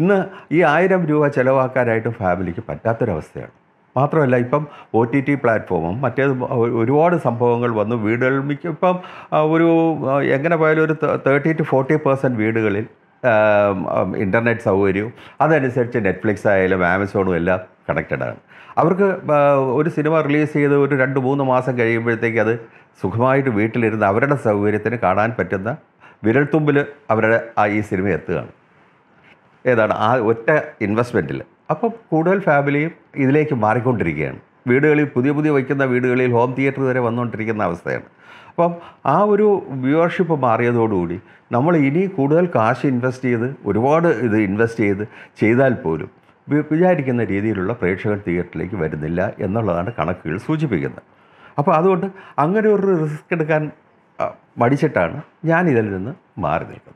ഇന്ന് ഈ ആയിരം രൂപ ചിലവാക്കാനായിട്ട് ഫാമിലിക്ക് പറ്റാത്തൊരവസ്ഥയാണ് മാത്രമല്ല ഇപ്പം ഒ ടി ടി പ്ലാറ്റ്ഫോമും മറ്റേത് ഒരുപാട് സംഭവങ്ങൾ വന്നു വീടുകളിൽ മിക്ക ഇപ്പം ഒരു എങ്ങനെ പോയാലും ഒരു തേർട്ടി ടു ഫോർട്ടി പെർസെൻറ്റ് വീടുകളിൽ ഇൻ്റർനെറ്റ് സൗകര്യവും അതനുസരിച്ച് നെറ്റ്ഫ്ലിക്സ് ആയാലും ആമസോണും എല്ലാം കണക്റ്റഡ് ആണ് അവർക്ക് ഒരു സിനിമ റിലീസ് ചെയ്ത് ഒരു രണ്ട് മൂന്ന് മാസം കഴിയുമ്പോഴത്തേക്ക് അത് സുഖമായിട്ട് വീട്ടിലിരുന്ന് അവരുടെ സൗകര്യത്തിന് കാണാൻ പറ്റുന്ന വിരൽത്തുമ്പിൽ അവരുടെ ആ ഈ സിനിമ എത്തുകയാണ് ഏതാണ് ആ ഒറ്റ ഇൻവെസ്റ്റ്മെൻറ്റിൽ അപ്പോൾ കൂടുതൽ ഫാമിലിയും ഇതിലേക്ക് മാറിക്കൊണ്ടിരിക്കുകയാണ് വീടുകളിൽ പുതിയ പുതിയ വയ്ക്കുന്ന വീടുകളിൽ ഹോം തിയേറ്റർ വരെ വന്നുകൊണ്ടിരിക്കുന്ന അവസ്ഥയാണ് അപ്പം ആ ഒരു വ്യൂവർഷിപ്പ് മാറിയതോടുകൂടി നമ്മൾ ഇനി കൂടുതൽ കാശ് ഇൻവെസ്റ്റ് ചെയ്ത് ഒരുപാട് ഇത് ഇൻവെസ്റ്റ് ചെയ്ത് ചെയ്താൽ പോലും വിചാരിക്കുന്ന രീതിയിലുള്ള പ്രേക്ഷകർ തിയേറ്ററിലേക്ക് വരുന്നില്ല എന്നുള്ളതാണ് കണക്കുകൾ സൂചിപ്പിക്കുന്നത് അപ്പോൾ അതുകൊണ്ട് അങ്ങനെ ഒരു റിസ്ക് എടുക്കാൻ മടിച്ചിട്ടാണ് ഞാൻ ഇതിൽ നിന്ന് മാറി നിൽക്കുന്നത്